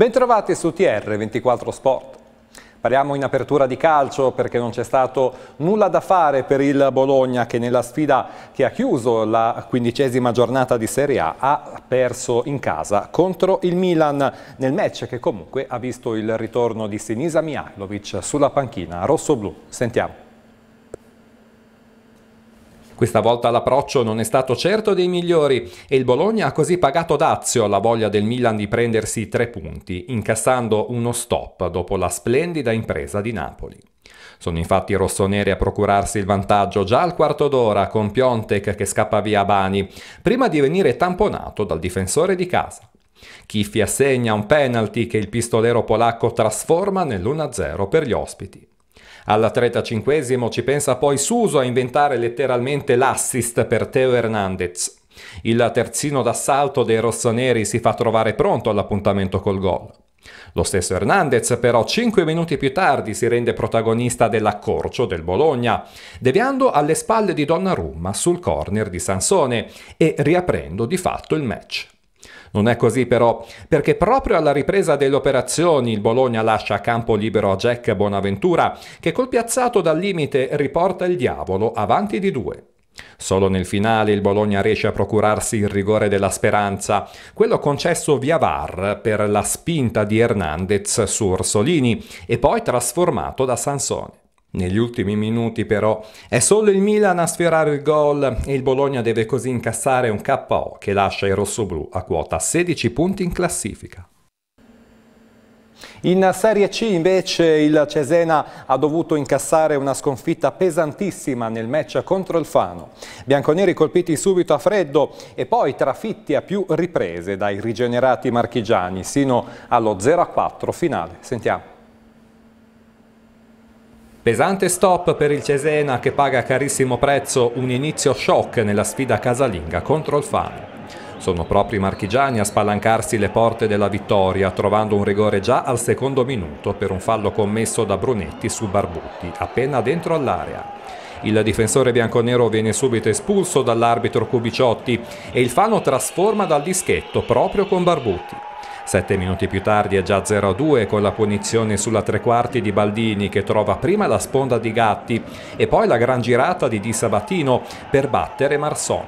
Bentrovati su TR24 Sport. Parliamo in apertura di calcio perché non c'è stato nulla da fare per il Bologna che nella sfida che ha chiuso la quindicesima giornata di Serie A ha perso in casa contro il Milan nel match che comunque ha visto il ritorno di Sinisa Mihailovic sulla panchina rosso-blu. Sentiamo. Questa volta l'approccio non è stato certo dei migliori e il Bologna ha così pagato dazio alla voglia del Milan di prendersi tre punti, incassando uno stop dopo la splendida impresa di Napoli. Sono infatti i rossoneri a procurarsi il vantaggio già al quarto d'ora con Piontek che scappa via Bani, prima di venire tamponato dal difensore di casa. Kiffi assegna un penalty che il pistolero polacco trasforma nell'1-0 per gli ospiti. Al 35 ci pensa poi Suso a inventare letteralmente l'assist per Teo Hernandez. Il terzino d'assalto dei rossoneri si fa trovare pronto all'appuntamento col gol. Lo stesso Hernandez però 5 minuti più tardi si rende protagonista dell'accorcio del Bologna, deviando alle spalle di Donnarumma sul corner di Sansone e riaprendo di fatto il match. Non è così però, perché proprio alla ripresa delle operazioni il Bologna lascia campo libero a Jack Bonaventura, che col piazzato dal limite riporta il diavolo avanti di due. Solo nel finale il Bologna riesce a procurarsi il rigore della speranza, quello concesso via VAR per la spinta di Hernandez su Orsolini e poi trasformato da Sansone. Negli ultimi minuti però è solo il Milan a sfiorare il gol e il Bologna deve così incassare un KO che lascia i rossoblù a quota 16 punti in classifica. In Serie C invece il Cesena ha dovuto incassare una sconfitta pesantissima nel match contro il Fano. Bianconeri colpiti subito a freddo e poi trafitti a più riprese dai rigenerati marchigiani sino allo 0-4 finale. Sentiamo. Pesante stop per il Cesena che paga a carissimo prezzo un inizio shock nella sfida casalinga contro il Fano. Sono proprio i marchigiani a spalancarsi le porte della vittoria, trovando un rigore già al secondo minuto per un fallo commesso da Brunetti su Barbutti, appena dentro all'area. Il difensore bianconero viene subito espulso dall'arbitro Cubiciotti e il Fano trasforma dal dischetto proprio con Barbutti. Sette minuti più tardi è già 0-2 con la punizione sulla tre quarti di Baldini che trova prima la sponda di Gatti e poi la gran girata di Di Sabatino per battere Marson.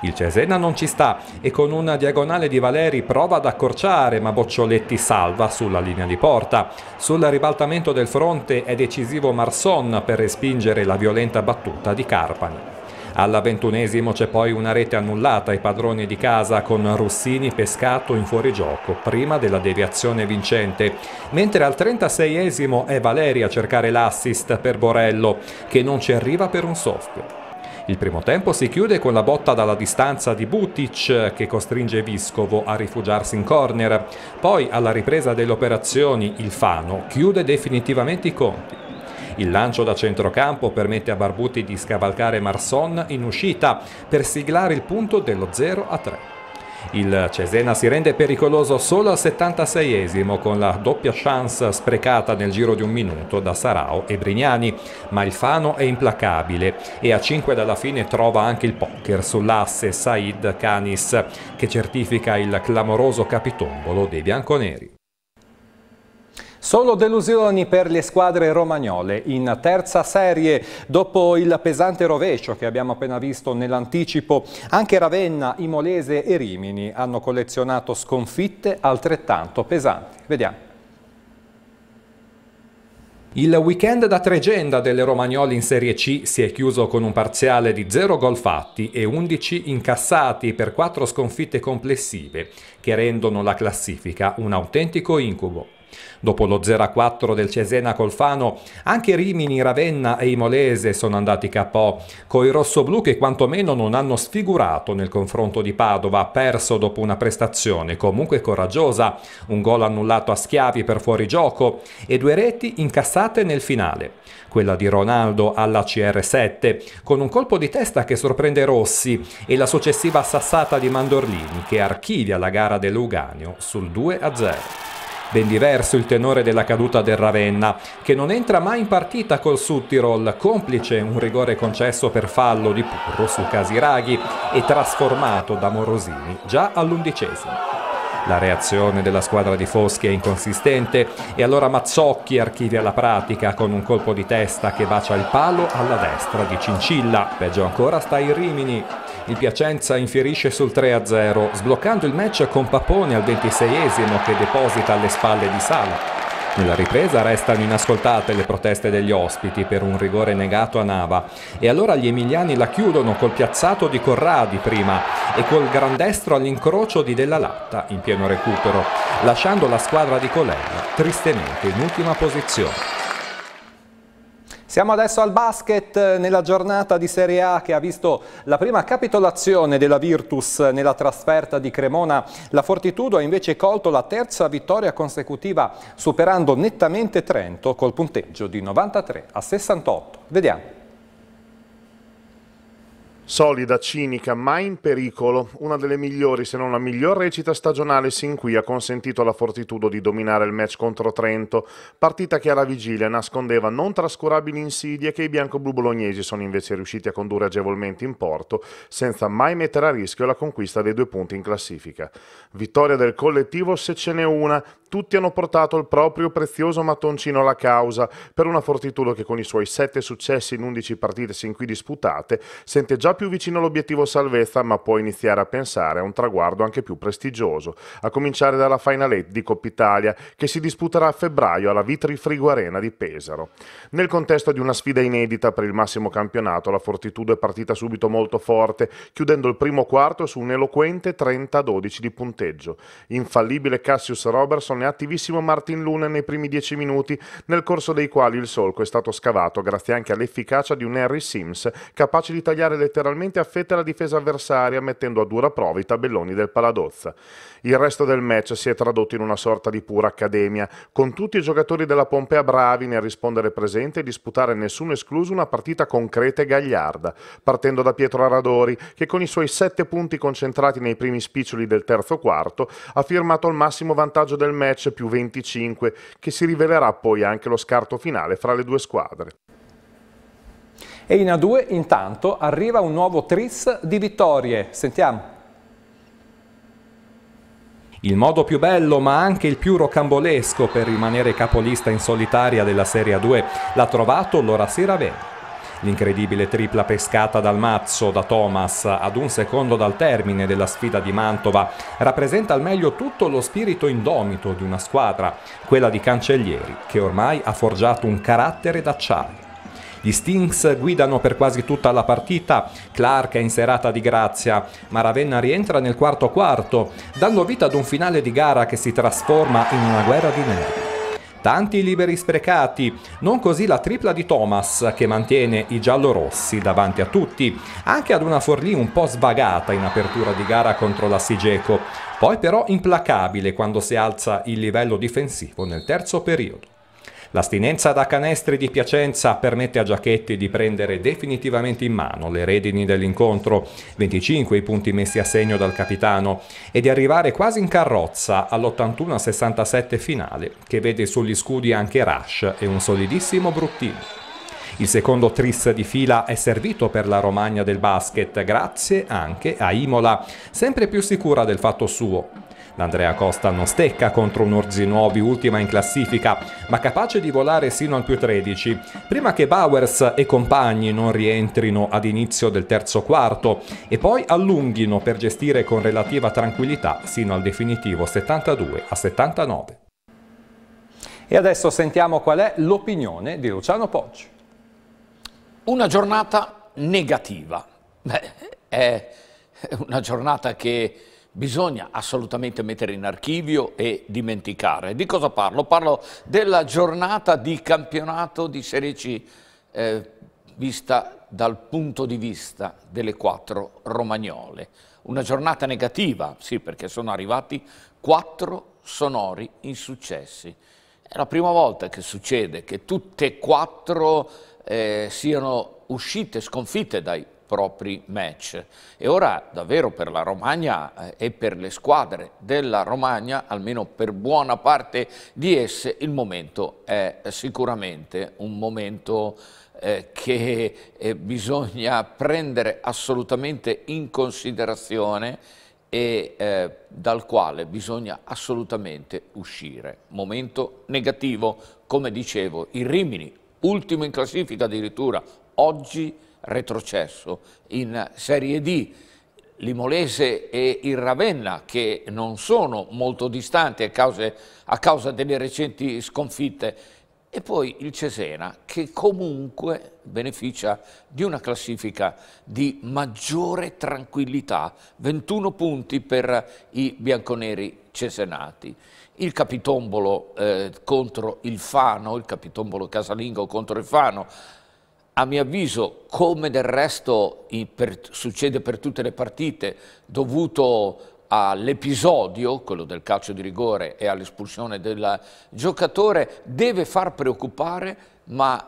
Il Cesena non ci sta e con una diagonale di Valeri prova ad accorciare ma Boccioletti salva sulla linea di porta. Sul ribaltamento del fronte è decisivo Marson per respingere la violenta battuta di Carpani. Alla ventunesimo c'è poi una rete annullata ai padroni di casa con Rossini pescato in fuorigioco prima della deviazione vincente, mentre al 36esimo è Valeri a cercare l'assist per Borello che non ci arriva per un soffio. Il primo tempo si chiude con la botta dalla distanza di Butic che costringe Viscovo a rifugiarsi in corner. Poi alla ripresa delle operazioni il Fano chiude definitivamente i conti. Il lancio da centrocampo permette a Barbuti di scavalcare Marson in uscita per siglare il punto dello 0 3. Il Cesena si rende pericoloso solo al 76esimo con la doppia chance sprecata nel giro di un minuto da Sarao e Brignani, ma il Fano è implacabile e a 5 dalla fine trova anche il poker sull'asse Said Canis che certifica il clamoroso capitombolo dei bianconeri. Solo delusioni per le squadre romagnole in terza serie dopo il pesante rovescio che abbiamo appena visto nell'anticipo. Anche Ravenna, Imolese e Rimini hanno collezionato sconfitte altrettanto pesanti. Vediamo. Il weekend da tregenda delle Romagnoli in Serie C si è chiuso con un parziale di 0 gol fatti e 11 incassati per 4 sconfitte complessive, che rendono la classifica un autentico incubo. Dopo lo 0-4 del Cesena Colfano, anche Rimini, Ravenna e Imolese sono andati capo, coi rossoblù che quantomeno non hanno sfigurato nel confronto di Padova, perso dopo una prestazione comunque coraggiosa, un gol annullato a schiavi per fuorigioco e due reti incassate nel finale. Quella di Ronaldo alla CR7, con un colpo di testa che sorprende Rossi e la successiva sassata di Mandorlini che archivia la gara dell'Uganio sul 2-0. Ben diverso il tenore della caduta del Ravenna, che non entra mai in partita col Sudtirol, complice un rigore concesso per fallo di Purro su Casiraghi e trasformato da Morosini già all'undicesimo. La reazione della squadra di Foschi è inconsistente e allora Mazzocchi archivia la pratica con un colpo di testa che bacia il palo alla destra di Cincilla. Peggio ancora sta il Rimini. Il Piacenza infierisce sul 3-0, sbloccando il match con Papone al 26esimo che deposita alle spalle di Sala. Nella ripresa restano inascoltate le proteste degli ospiti per un rigore negato a Nava e allora gli emiliani la chiudono col piazzato di Corradi prima e col grandestro all'incrocio di Della Latta in pieno recupero, lasciando la squadra di Colella tristemente in ultima posizione. Siamo adesso al basket eh, nella giornata di Serie A che ha visto la prima capitolazione della Virtus nella trasferta di Cremona. La Fortitudo ha invece colto la terza vittoria consecutiva superando nettamente Trento col punteggio di 93 a 68. Vediamo. Solida, cinica, mai in pericolo, una delle migliori se non la miglior recita stagionale sin qui ha consentito alla Fortitudo di dominare il match contro Trento, partita che alla vigilia nascondeva non trascurabili insidie che i bianco-blu bolognesi sono invece riusciti a condurre agevolmente in porto, senza mai mettere a rischio la conquista dei due punti in classifica. Vittoria del collettivo se ce n'è una, tutti hanno portato il proprio prezioso mattoncino alla causa per una Fortitudo che con i suoi 7 successi in 11 partite sin qui disputate sente già più vicino l'obiettivo salvezza ma può iniziare a pensare a un traguardo anche più prestigioso, a cominciare dalla Final 8 di Coppa Italia che si disputerà a febbraio alla Vitri Frigo Arena di Pesaro. Nel contesto di una sfida inedita per il massimo campionato la Fortitudo è partita subito molto forte chiudendo il primo quarto su un eloquente 30-12 di punteggio. Infallibile Cassius Robertson ne attivissimo Martin Luna nei primi dieci minuti, nel corso dei quali il solco è stato scavato grazie anche all'efficacia di un Harry Sims capace di tagliare letteralmente a fette la difesa avversaria mettendo a dura prova i tabelloni del Paladozza. Il resto del match si è tradotto in una sorta di pura accademia, con tutti i giocatori della Pompea bravi nel rispondere presente e disputare nessuno escluso una partita concreta e gagliarda, partendo da Pietro Aradori che con i suoi sette punti concentrati nei primi spiccioli del terzo quarto ha firmato il massimo vantaggio del match match più 25 che si rivelerà poi anche lo scarto finale fra le due squadre. E in A2 intanto arriva un nuovo tris di vittorie. Sentiamo. Il modo più bello ma anche il più rocambolesco per rimanere capolista in solitaria della Serie A2 l'ha trovato l'ora sera vera. L'incredibile tripla pescata dal mazzo da Thomas ad un secondo dal termine della sfida di Mantova rappresenta al meglio tutto lo spirito indomito di una squadra, quella di Cancellieri, che ormai ha forgiato un carattere d'acciaio. Gli Stinks guidano per quasi tutta la partita, Clark è in serata di grazia, ma Ravenna rientra nel quarto quarto, dando vita ad un finale di gara che si trasforma in una guerra di nervi tanti liberi sprecati, non così la tripla di Thomas che mantiene i giallorossi davanti a tutti, anche ad una Forlì un po' svagata in apertura di gara contro la Sigeco, poi però implacabile quando si alza il livello difensivo nel terzo periodo. L'astinenza da canestri di Piacenza permette a Giachetti di prendere definitivamente in mano le redini dell'incontro, 25 i punti messi a segno dal capitano, e di arrivare quasi in carrozza all'81-67 finale, che vede sugli scudi anche Rush e un solidissimo bruttino. Il secondo tris di fila è servito per la Romagna del basket grazie anche a Imola, sempre più sicura del fatto suo, L'Andrea Costa non stecca contro un Orzinuovi ultima in classifica, ma capace di volare sino al più 13, prima che Bowers e compagni non rientrino ad inizio del terzo quarto e poi allunghino per gestire con relativa tranquillità sino al definitivo 72 a 79. E adesso sentiamo qual è l'opinione di Luciano Poggi. Una giornata negativa. Beh, è una giornata che bisogna assolutamente mettere in archivio e dimenticare. Di cosa parlo? Parlo della giornata di campionato di Serie C eh, vista dal punto di vista delle quattro romagnole. Una giornata negativa, sì, perché sono arrivati quattro sonori insuccessi. È la prima volta che succede che tutte e quattro eh, siano uscite, sconfitte dai propri match. E ora davvero per la Romagna eh, e per le squadre della Romagna, almeno per buona parte di esse, il momento è sicuramente un momento eh, che eh, bisogna prendere assolutamente in considerazione e eh, dal quale bisogna assolutamente uscire. Momento negativo, come dicevo, il Rimini, ultimo in classifica addirittura, oggi retrocesso in Serie D. L'Imolese e il Ravenna che non sono molto distanti a causa, a causa delle recenti sconfitte e poi il Cesena che comunque beneficia di una classifica di maggiore tranquillità, 21 punti per i bianconeri cesenati. Il capitombolo eh, contro il Fano, il capitombolo casalingo contro il Fano, a mio avviso, come del resto per, succede per tutte le partite, dovuto all'episodio, quello del calcio di rigore e all'espulsione del giocatore, deve far preoccupare, ma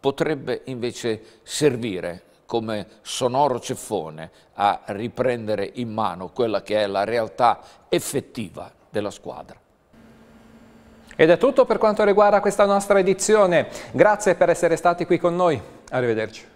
potrebbe invece servire come sonoro ceffone a riprendere in mano quella che è la realtà effettiva della squadra. Ed è tutto per quanto riguarda questa nostra edizione. Grazie per essere stati qui con noi. Arrivederci.